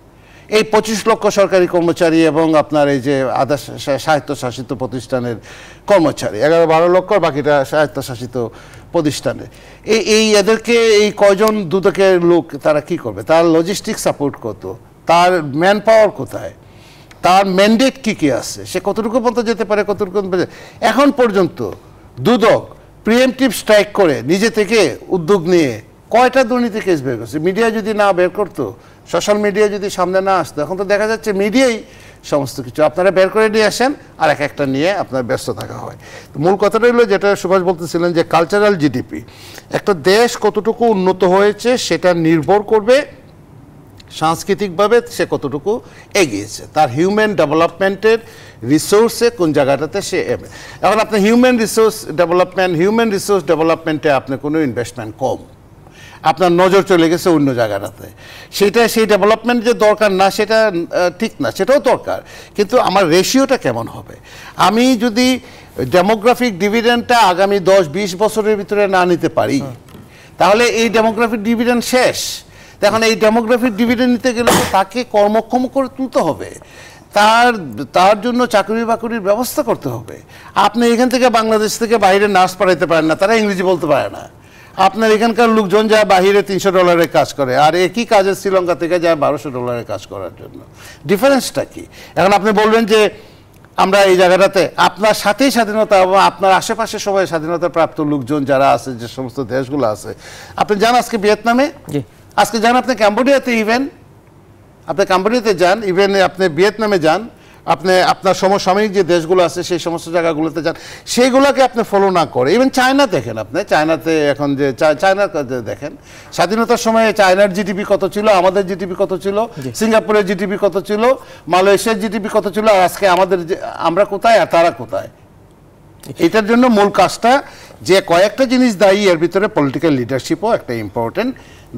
S3: এই পঁচিশ লক্ষ সরকারি কর্মচারী এবং আপনার এই যে আধা স্বায়ত্তশাসিত প্রতিষ্ঠানের কর্মচারী এগারো বারো লক্ষ বাকিটা স্বায়ত্তশাসিত প্রতিষ্ঠানে এই এই এদেরকে এই কয়জন দুদকের লোক তারা কি করবে তার লজিস্টিক সাপোর্ট কত তার ম্যান পাওয়ার কোথায় তার ম্যান্ডেট কী কী আছে সে কতটুকু পর্যন্ত যেতে পারে কতটুকু এখন পর্যন্ত দুদক প্রিএমটিভ স্ট্রাইক করে নিজে থেকে উদ্যোগ নিয়ে কয়টা দুর্নীতি কেস বের করছে মিডিয়া যদি না বের করতো সোশ্যাল মিডিয়া যদি সামনে না আসতো এখন তো দেখা যাচ্ছে মিডিয়াই সমস্ত কিছু আপনারা বের করে নিয়ে আসেন আর এক একটা নিয়ে আপনার ব্যস্ত থাকা হয় তো মূল কথাটা হলো যেটা সুভাষ বলতেছিলেন যে কালচারাল জিডিপি একটা দেশ কতটুকু উন্নত হয়েছে সেটা নির্ভর করবে সাংস্কৃতিকভাবে সে কতটুকু এগিয়েছে তার হিউম্যান ডেভেলপমেন্টের রিসোর্সে কোন জায়গাটাতে সে এবে এখন আপনি human resource development human resource ডেভেলপমেন্টে আপনি কোনো ইনভেস্টমেন্ট কম আপনার নজর চলে গেছে অন্য জায়গাটাতে সেটা সেই ডেভেলপমেন্ট যে দরকার না সেটা ঠিক না সেটাও দরকার কিন্তু আমার রেশিওটা কেমন হবে আমি যদি ডেমোগ্রাফিক ডিভিডেন্ডটা আগামী দশ বিশ বছরের ভিতরে না নিতে পারি তাহলে এই ডেমোগ্রাফিক ডিভিডেন্ড শেষ এখন এই ডেমোগ্রাফিক ডিভিডেন্ড নিতে গেলে তো তাকে কর্মক্ষম করে তুলতে হবে তার তার জন্য চাকরি বাকরির ব্যবস্থা করতে হবে আপনি এখান থেকে বাংলাদেশ থেকে বাইরে নার্স পাঠাইতে পারেন না তারা ইংরেজি বলতে পারে না আপনার এখানকার লোকজন যায় বাহিরে তিনশো ডলারের কাজ করে আর একই কাজের শ্রীলঙ্কা থেকে যায় বারোশো ডলারের কাজ করার জন্য ডিফারেন্সটা কি এখন আপনি বলবেন যে আমরা এই জায়গাটাতে আপনার সাথেই স্বাধীনতা এবং আপনার আশেপাশে সবাই স্বাধীনতা প্রাপ্ত লোকজন যারা আছে যে সমস্ত দেশগুলো আছে আপনি যান আজকে ভিয়েতনামে আজকে যান আপনি ক্যাম্বোডিয়াতে ইভেন আপনি ক্যাম্বোডিয়াতে যান ইভেন আপনি ভিয়েতনামে যান আপনি আপনার সমসাময়িক যে দেশগুলো আছে সেই সমস্ত জায়গাগুলোতে যান সেইগুলোকে আপনি ফলো না করে ইভেন চায়না দেখেন আপনি চায়নাতে এখন যে চায়নার দেখেন স্বাধীনতার সময়ে চায়নার জিডিপি কত ছিল আমাদের জিডিপি কত ছিল সিঙ্গাপুরের জিডিপি কত ছিল মালয়েশিয়ার জিডিপি কত ছিল আর আজকে আমাদের আমরা কোথায় আর তারা কোথায় এটার জন্য মূল কাজটা যে কয়েকটা জিনিস দায়ী এর ভিতরে পলিটিক্যাল লিডারশিপও একটা ইম্পর্টেন্ট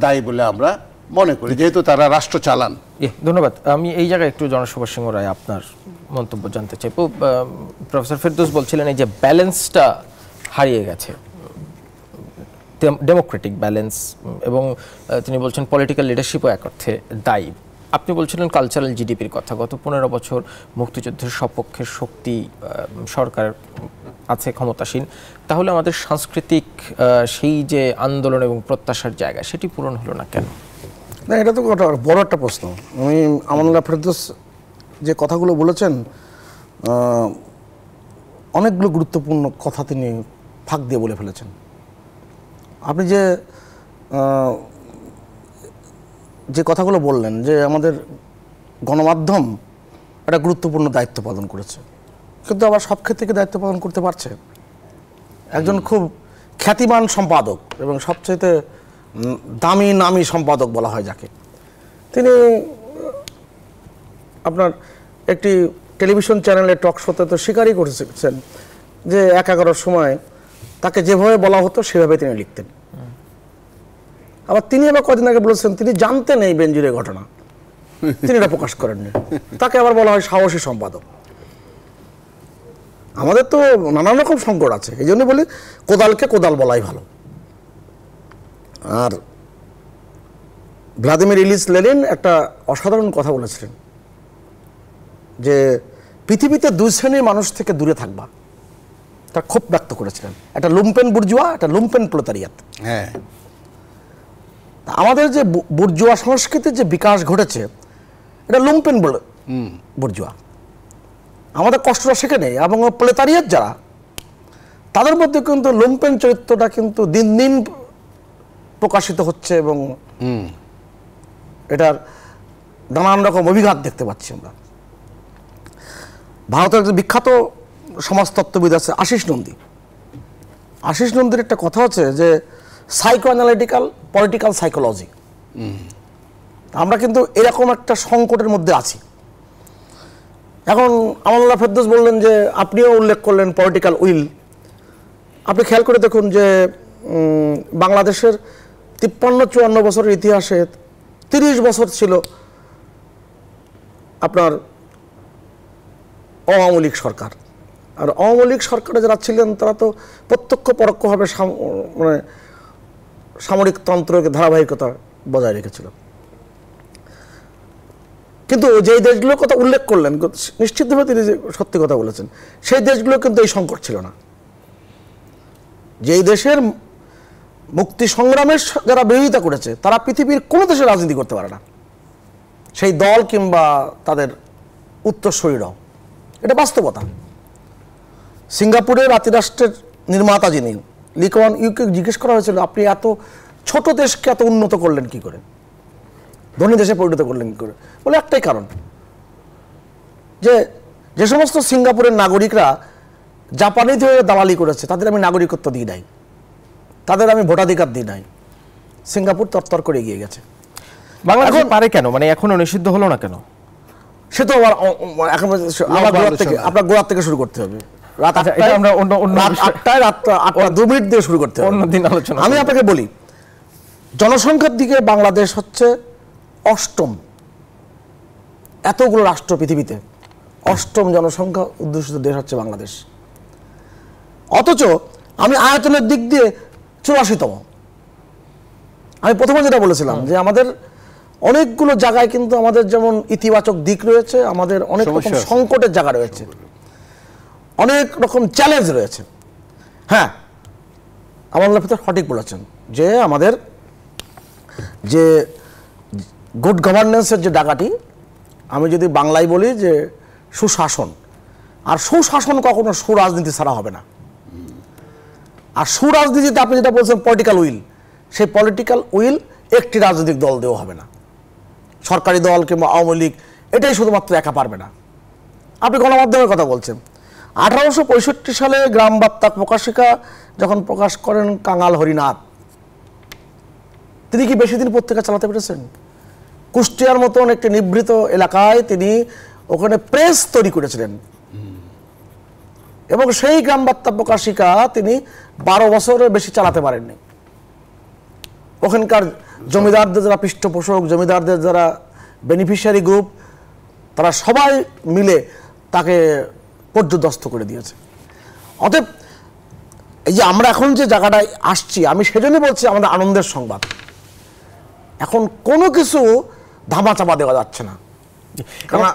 S3: দায়ী বলে আমরা মনে করি
S1: যেহেতু তারা রাষ্ট্র চালান ইয়ে, ধন্যবাদ আমি এই জায়গায় একটু জনসভা সিংহ রায় আপনার মন্তব্য জানতে চাই প্রফেসর ফেরদোস বলছিলেন এই যে ব্যালেন্সটা হারিয়ে গেছে ডেমোক্রেটিক ব্যালেন্স এবং তিনি বলছেন পলিটিক্যাল লিডারশিপও এক অর্থে দায়ী আপনি বলছিলেন কালচারাল জিডিপির কথা গত পনেরো বছর মুক্তিযুদ্ধের সপক্ষের শক্তি সরকার আছে ক্ষমতাসীন তাহলে আমাদের সাংস্কৃতিক সেই যে আন্দোলন এবং প্রত্যাশার জায়গা সেটি পূরণ হলো না কেন
S2: না এটা তো বড় একটা প্রশ্ন আমি আমানুল্লাহ ফেরদোস যে কথাগুলো বলেছেন অনেকগুলো গুরুত্বপূর্ণ কথা তিনি ফাঁক দিয়ে বলে ফেলেছেন আপনি যে যে কথাগুলো বললেন যে আমাদের গণমাধ্যম একটা গুরুত্বপূর্ণ দায়িত্ব পালন করেছে কিন্তু আবার সব ক্ষেত্রে কি দায়িত্ব পালন করতে পারছে একজন খুব খ্যাতিমান সম্পাদক এবং সবচেয়ে দামি নামি সম্পাদক বলা হয় যাকে তিনি আপনার একটি টেলিভিশন চ্যানেলে টক শোতে তো স্বীকারই করেছেন যে এক এগারোর সময় তাকে যেভাবে বলা হতো সেভাবে তিনি লিখতেন আবার তিনি আবার কদিন আগে বলেছেন তিনি জানতেন এই বেঞ্জুরে ঘটনা তিনি এটা প্রকাশ করেননি তাকে আবার বলা হয় সাহসী সম্পাদক আমাদের তো নানান রকম সংকট আছে এই জন্য বলি কোদালকে কোদাল বলাই ভালো আর ভ্লাদিমির ইলিস লেনিন একটা অসাধারণ কথা বলেছিলেন যে পৃথিবীতে দুই শ্রেণীর মানুষ থেকে দূরে থাকবা তার ক্ষোভ ব্যক্ত করেছিলেন একটা লুম্পেন বুর্জুয়া একটা লুম্পেন প্লোতারিয়াত হ্যাঁ আমাদের যে বুর্জুয়া সংস্কৃতির যে বিকাশ ঘটেছে এটা লুম্পেন বলে বুর্জুয়া আমাদের কষ্টটা সেখানে এবং প্লেতারিয়াত যারা তাদের মধ্যে কিন্তু লুম্পেন চরিত্রটা কিন্তু দিন দিন প্রকাশিত হচ্ছে এবং এটার নানান রকম অভিঘাত দেখতে পাচ্ছি আমরা ভারতের একজন বিখ্যাত সমাজতত্ত্ববিদ আছে আশিস নন্দী আশিস নন্দীর একটা কথা হচ্ছে যে সাইকো অ্যানালিটিক্যাল পলিটিক্যাল সাইকোলজি আমরা কিন্তু এরকম একটা সংকটের মধ্যে আছি এখন আমল্লা ফেরদোস বললেন যে আপনিও উল্লেখ করলেন পলিটিক্যাল উইল আপনি খেয়াল করে দেখুন যে বাংলাদেশের তিপ্পান্ন চুয়ান্ন বছরের ইতিহাসে তিরিশ বছর ছিল আপনার আওয়ামী লীগ সরকার আর আওয়ামী লীগ সরকারে যারা ছিলেন তারা তো প্রত্যক্ষ পরোক্ষভাবে মানে সামরিক তন্ত্রকে ধারাবাহিকতা বজায় রেখেছিল কিন্তু যেই দেশগুলোর কথা উল্লেখ করলেন নিশ্চিতভাবে তিনি যে সত্যি কথা বলেছেন সেই দেশগুলো কিন্তু এই সংকট ছিল না যেই দেশের মুক্তি সংগ্রামের যারা বিরোধিতা করেছে তারা পৃথিবীর কোনো দেশে রাজনীতি করতে পারে না সেই দল কিংবা তাদের উত্তরসূরিরাও এটা বাস্তবতা সিঙ্গাপুরের আতিরাষ্ট্রের নির্মাতা যিনি লিকওয়ান ইউকে জিজ্ঞেস করা হয়েছিল আপনি এত ছোট দেশকে এত উন্নত করলেন কি করে ধনী দেশে পরিণত করলেন কী করে বলে একটাই কারণ যে যে সমস্ত সিঙ্গাপুরের নাগরিকরা জাপানিদের দালালি করেছে তাদের আমি নাগরিকত্ব দিই নাই তাদের আমি ভোটাধিকার দিই নাই সিঙ্গাপুর তরতর করে এগিয়ে গেছে বাংলাদেশ পারে কেন মানে এখনো নিষিদ্ধ হলো না কেন সে তো আবার থেকে আপনার গোড়ার থেকে শুরু করতে হবে আচ্ছা, অন্য অন্য আলোচনা আমি আপনাকে বলি জনসংখ্যার দিকে বাংলাদেশ হচ্ছে অষ্টম এতগুলো রাষ্ট্র পৃথিবীতে অষ্টম জনসংখ্যা উদ্দেশিত দেশ হচ্ছে বাংলাদেশ অথচ আমি আয়তনের দিক দিয়ে চুরাশিতম আমি প্রথমে যেটা বলেছিলাম যে আমাদের অনেকগুলো জায়গায় কিন্তু আমাদের যেমন ইতিবাচক দিক রয়েছে আমাদের অনেক রকম সংকটের জায়গা রয়েছে অনেক রকম চ্যালেঞ্জ রয়েছে হ্যাঁ আমার ভিতর সঠিক বলেছেন যে আমাদের যে গুড গভর্নেন্সের যে ডাকাটি আমি যদি বাংলায় বলি যে সুশাসন আর সুশাসন কখনো সুরাজনীতি ছাড়া হবে না আর সুরাজনীতিতে আপনি যেটা বলছেন পলিটিক্যাল উইল সেই পলিটিক্যাল উইল একটি রাজনৈতিক দল দেওয়া হবে না সরকারি দল কিংবা আওয়ামী লীগ এটাই শুধুমাত্র একা পারবে না আপনি গণমাধ্যমের কথা বলছেন আঠারোশো পঁয়ষট্টি সালে গ্রাম বার্তা প্রকাশিকা যখন প্রকাশ করেন কাঙাল হরিনাথ তিনি কি বেশি দিন পত্রিকা চালাতে পেরেছেন কুষ্টিয়ার মতন একটি নিভৃত এলাকায় তিনি ওখানে প্রেস তৈরি করেছিলেন এবং সেই গ্রাম বার্তা প্রকাশিকা তিনি বারো বছরের বেশি চালাতে পারেননি ওখানকার জমিদারদের যারা পৃষ্ঠপোষক জমিদারদের যারা বেনিফিশিয়ারি গ্রুপ তারা সবাই মিলে তাকে পর্যদস্ত করে দিয়েছে অতএব এই যে আমরা এখন যে জায়গাটায় আসছি আমি সেজন্যই বলছি আমাদের আনন্দের সংবাদ এখন কোনো কিছু ধামাচাপা দেওয়া যাচ্ছে না কেননা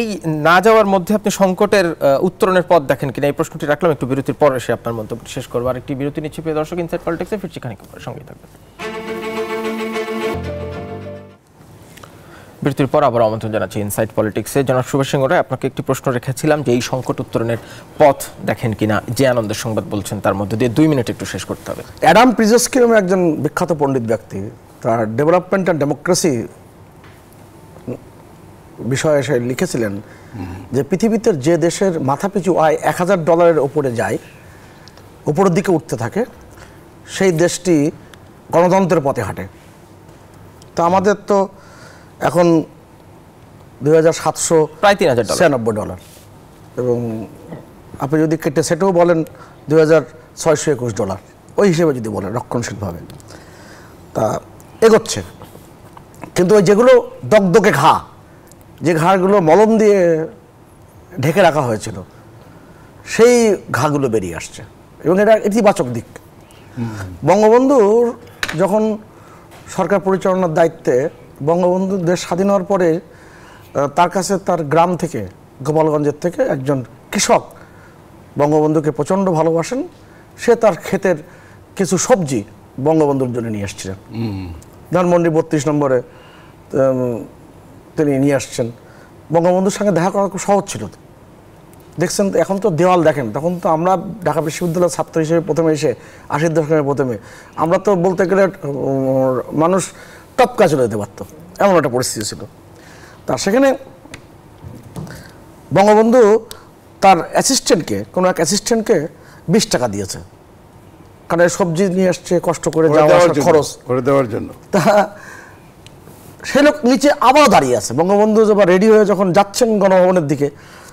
S2: এই না যাওয়ার মধ্যে আপনি
S1: সংকটের উত্তরণের পথ দেখেন কিনা এই প্রশ্নটি রাখলাম একটু বিরতির পর এসে আপনার মন্তব্য শেষ করবো আর একটি বিরতি নিচ্ছি প্রিয় দর্শক ইনসাইড পলিটিক্সে ফিরছি খানিক সঙ্গে থাকবেন বিরতির পর আবার আমন্ত্রণ জানাচ্ছি ইনসাইড পলিটিক্সে জনাব সুভাষ সিং রায় আপনাকে একটি প্রশ্ন রেখেছিলাম যে এই সংকট উত্তরণের পথ দেখেন কিনা যে আনন্দের সংবাদ বলছেন তার মধ্যে দিয়ে দুই মিনিট একটু শেষ
S2: করতে হবে অ্যাডাম প্রিজস্কি একজন বিখ্যাত পণ্ডিত ব্যক্তি তার ডেভেলপমেন্ট অ্যান্ড ডেমোক্রেসি বিষয়ে সে লিখেছিলেন যে পৃথিবীতে যে দেশের মাথাপিছু আয় এক হাজার ডলারের ওপরে যায় উপরের দিকে উঠতে থাকে সেই দেশটি গণতন্ত্রের পথে হাঁটে তো আমাদের তো এখন দুই হাজার সাতশো প্রায় তিন হাজার ছিয়ানব্বই ডলার এবং আপনি যদি কেটে সেটাও বলেন দুই হাজার ছয়শো একুশ ডলার ওই হিসেবে যদি বলেন রক্ষণশীলভাবে তা এগোচ্ছে কিন্তু ওই যেগুলো দগদগে ঘা যে ঘাড়গুলো মলম দিয়ে ঢেকে রাখা হয়েছিল সেই ঘাগুলো বেরিয়ে আসছে এবং এটা ইতিবাচক দিক বঙ্গবন্ধুর যখন সরকার পরিচালনার দায়িত্বে বঙ্গবন্ধু দেশ স্বাধীন হওয়ার পরে তার কাছে তার গ্রাম থেকে গোপালগঞ্জের থেকে একজন কৃষক বঙ্গবন্ধুকে প্রচণ্ড ভালোবাসেন সে তার ক্ষেতের কিছু সবজি বঙ্গবন্ধুর জন্য নিয়ে এসেছিলেন ধানমন্ডি বত্রিশ নম্বরে তিনি নিয়ে আসছেন বঙ্গবন্ধুর সঙ্গে দেখা করা খুব সহজ ছিল দেখছেন এখন তো দেওয়াল দেখেন তখন তো আমরা ঢাকা বিশ্ববিদ্যালয়ের ছাত্র হিসেবে প্রথমে এসে আশির দশকের প্রথমে আমরা তো বলতে গেলে মানুষ টপ কাজ হতে পারত এমন একটা পরিস্থিতি ছিল তা সেখানে বঙ্গবন্ধু তার অ্যাসিস্ট্যান্টকে কোনো এক অ্যাসিস্ট্যান্টকে বিশ টাকা দিয়েছে কারণ সবজি নিয়ে আসছে কষ্ট করে যাওয়া খরচ করে দেওয়ার জন্য তা সে লোক নিচে আবার দাঁড়িয়ে আছে বঙ্গবন্ধু যখন রেডি হয়ে যখন যাচ্ছেন গণভবনের দিকে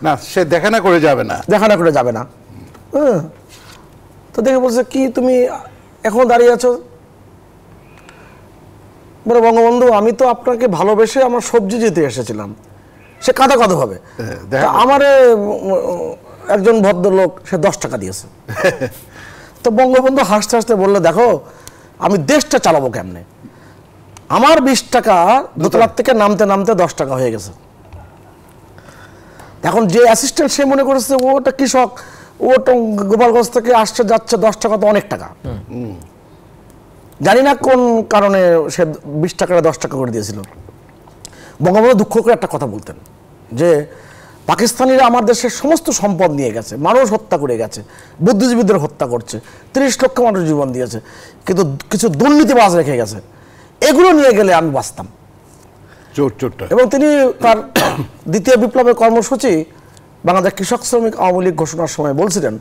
S2: না সে দেখা না করে যাবে না দেখা না করে যাবে না হ্যাঁ তো দেখে বলছে কি তুমি এখন দাঁড়িয়ে আছো বলে বঙ্গবন্ধু আমি তো আপনাকে ভালোবেসে আমার সবজি যেতে এসেছিলাম সে কাদা কাদা হবে হ্যাঁ, আমার একজন ভদ্রলোক সে দশ টাকা দিয়েছে তো বঙ্গবন্ধু হাসতে হাসতে বললে দেখো আমি দেশটা চালাবো কেমনে আমার বিশ টাকা দোতলার থেকে নামতে নামতে দশ টাকা হয়ে গেছে এখন যে অ্যাসিস্ট্যান্ট সে মনে করেছে ওটা কৃষক ওটা গোপালগঞ্জ থেকে আসছে যাচ্ছে দশ টাকা তো অনেক টাকা জানি না কোন কারণে সে বিশ টাকাটা দশ টাকা করে দিয়েছিল বঙ্গবন্ধু দুঃখ করে একটা কথা বলতেন যে পাকিস্তানিরা আমার দেশের সমস্ত সম্পদ নিয়ে গেছে মানুষ হত্যা করে গেছে বুদ্ধিজীবীদের হত্যা করছে তিরিশ লক্ষ মানুষ জীবন দিয়েছে কিন্তু কিছু দুর্নীতিবাজ রেখে গেছে এগুলো নিয়ে গেলে আমি বাঁচতাম এবং তিনি তার দ্বিতীয় বিপ্লবের কর্মসূচি বাংলাদেশ কৃষক শ্রমিক আওয়ামী লীগ ঘোষণার সময় বলছিলেন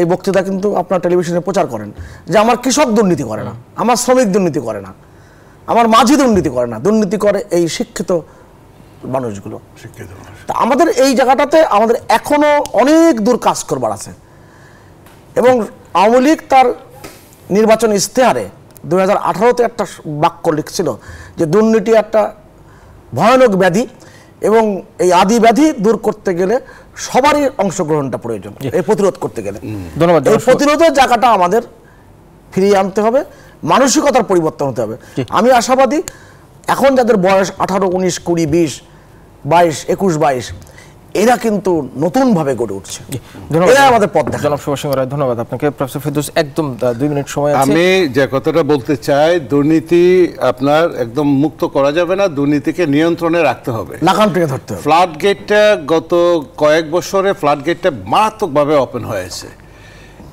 S2: এই বক্তৃতা কিন্তু আপনার টেলিভিশনে প্রচার করেন যে আমার কৃষক দুর্নীতি করে না আমার শ্রমিক দুর্নীতি করে না আমার মাঝি দুর্নীতি করে না দুর্নীতি করে এই শিক্ষিত মানুষগুলো শিক্ষিত তা আমাদের এই জায়গাটাতে আমাদের এখনও অনেক দূর কাজ করবার আছে এবং আওয়ামী লীগ তার নির্বাচন ইশতেহারে দু একটা বাক্য লিখছিল যে দুর্নীতি একটা ভয়ানক ব্যাধি এবং এই আদি ব্যাধি দূর করতে গেলে সবারই অংশগ্রহণটা প্রয়োজন এই প্রতিরোধ করতে গেলে ধন্যবাদ এই প্রতিরোধের জায়গাটা আমাদের ফিরিয়ে আনতে হবে মানসিকতার পরিবর্তন হতে হবে আমি আশাবাদী এখন যাদের বয়স আঠারো উনিশ কুড়ি বিশ বাইশ একুশ বাইশ এরা কিন্তু নতুনভাবে গড়ে উঠছে
S1: এরা আমাদের পথ দেখা জনাব সুভাষ রায় ধন্যবাদ আপনাকে প্রফেসর ফেরদৌস একদম দুই মিনিট
S2: সময় আছে আমি
S3: যে কথাটা বলতে চাই দুর্নীতি আপনার একদম মুক্ত করা যাবে না দুর্নীতিকে নিয়ন্ত্রণে রাখতে হবে
S2: লাগাম টেনে ধরতে
S3: হবে ফ্ল্যাট গেটটা গত কয়েক বছরে ফ্ল্যাট গেটটা মারাত্মকভাবে ওপেন হয়েছে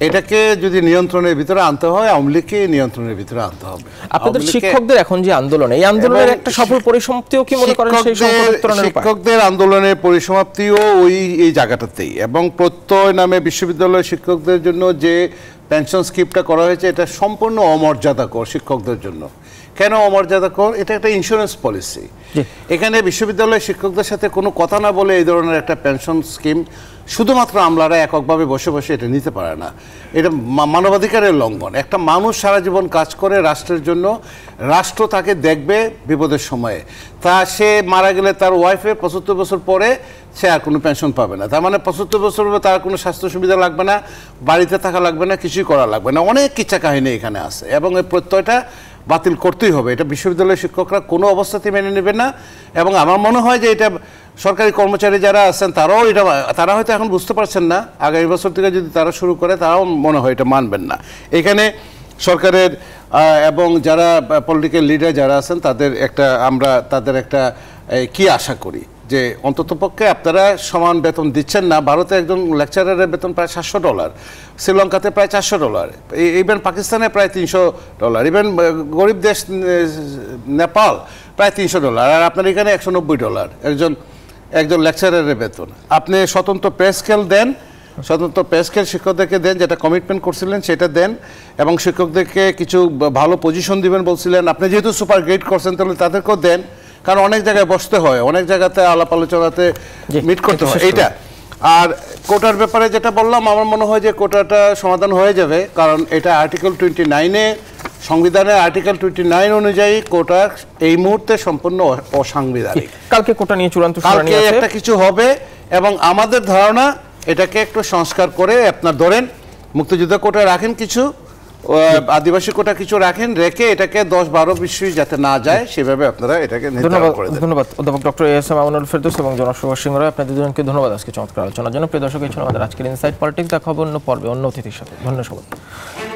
S3: এটাকে যদি নিয়ন্ত্রণের ভিতরে আনতে হয় আওয়ামী লীগকে নিয়ন্ত্রণের ভিতরে আনতে হবে আপনাদের শিক্ষকদের এখন যে আন্দোলন এই আন্দোলনের একটা সফল
S1: পরিসমাপ্তিও কি মনে করেন সেই
S3: শিক্ষকদের আন্দোলনের পরিসমাপ্তিও ওই এই জায়গাটাতেই এবং প্রত্যয় নামে বিশ্ববিদ্যালয়ের শিক্ষকদের জন্য যে পেনশন স্কিপটা করা হয়েছে এটা সম্পূর্ণ অমর্যাদাকর শিক্ষকদের জন্য কেন অমর্যাদাকর এটা একটা ইন্স্যুরেন্স পলিসি এখানে বিশ্ববিদ্যালয়ের শিক্ষকদের সাথে কোনো কথা না বলে এই ধরনের একটা পেনশন স্কিম শুধুমাত্র আমলারা এককভাবে বসে বসে এটা নিতে পারে না এটা মানবাধিকারের লঙ্ঘন একটা মানুষ সারা জীবন কাজ করে রাষ্ট্রের জন্য রাষ্ট্র তাকে দেখবে বিপদের সময়ে তা সে মারা গেলে তার ওয়াইফের পঁচাত্তর বছর পরে সে আর কোনো পেনশন পাবে না তার মানে পঁচাত্তর বছর তার কোনো স্বাস্থ্য সুবিধা লাগবে না বাড়িতে থাকা লাগবে না কিছুই করা লাগবে না অনেক ইচ্ছা কাহিনী এখানে আছে এবং এই প্রত্যয়টা বাতিল করতেই হবে এটা বিশ্ববিদ্যালয়ের শিক্ষকরা কোনো অবস্থাতেই মেনে নেবে না এবং আমার মনে হয় যে এটা সরকারি কর্মচারী যারা আছেন তারাও এটা তারা হয়তো এখন বুঝতে পারছেন না আগামী বছর থেকে যদি তারা শুরু করে তারাও মনে হয় এটা মানবেন না এখানে সরকারের এবং যারা পলিটিক্যাল লিডার যারা আছেন তাদের একটা আমরা তাদের একটা কি আশা করি যে অন্ততপক্ষে আপনারা সমান বেতন দিচ্ছেন না ভারতে একজন লেকচারারের বেতন প্রায় সাতশো ডলার শ্রীলঙ্কাতে প্রায় চারশো ডলার ইভেন পাকিস্তানে প্রায় তিনশো ডলার ইভেন গরিব দেশ নেপাল প্রায় তিনশো ডলার আর আপনার এখানে একশো নব্বই ডলার একজন একজন লেকচারের বেতন আপনি স্বতন্ত্র প্রেসকেল দেন স্বতন্ত্র প্রেসকেল শিক্ষকদেরকে দেন যেটা কমিটমেন্ট করছিলেন সেটা দেন এবং শিক্ষকদেরকে কিছু ভালো পজিশন দিবেন বলছিলেন আপনি যেহেতু সুপার গ্রেড করছেন তাহলে তাদেরকেও দেন কারণ অনেক জায়গায় বসতে হয় অনেক জায়গাতে আলাপ আলোচনাতে মিট করতে হয় এইটা আর কোটার ব্যাপারে যেটা বললাম আমার মনে হয় যে কোটাটা সমাধান হয়ে যাবে কারণ এটা আর্টিকেল টোয়েন্টি নাইনে সংবিধানের আর্টিকেল টোয়েন্টি নাইন অনুযায়ী কোটা এই মুহূর্তে সম্পূর্ণ
S1: অসাংবিধানিক কালকে কোটা নিয়ে চূড়ান্ত কালকে একটা কিছু হবে এবং আমাদের ধারণা
S3: এটাকে একটু সংস্কার করে আপনার ধরেন মুক্তিযোদ্ধা কোটা রাখেন কিছু আদিবাসী কোটা কিছু রাখেন রেখে এটাকে দশ বারো বিশ্ব যাতে না যায় সেভাবে আপনারা এটাকে
S1: ধন্যবাদ অধ্যাপক ডক্টর এস এম আমল ফেরদোস এবং জনসভা সিং রায় আপনাদের দুজনকে ধন্যবাদ আজকে চমৎকার আলোচনার জন্য প্রিয় দর্শক এই ছিল আমাদের আজকের ইনসাইট পলিটিক্স দেখা হবে অন্য পর্বে অন্য অতিথির সাথে ধন্যবাদ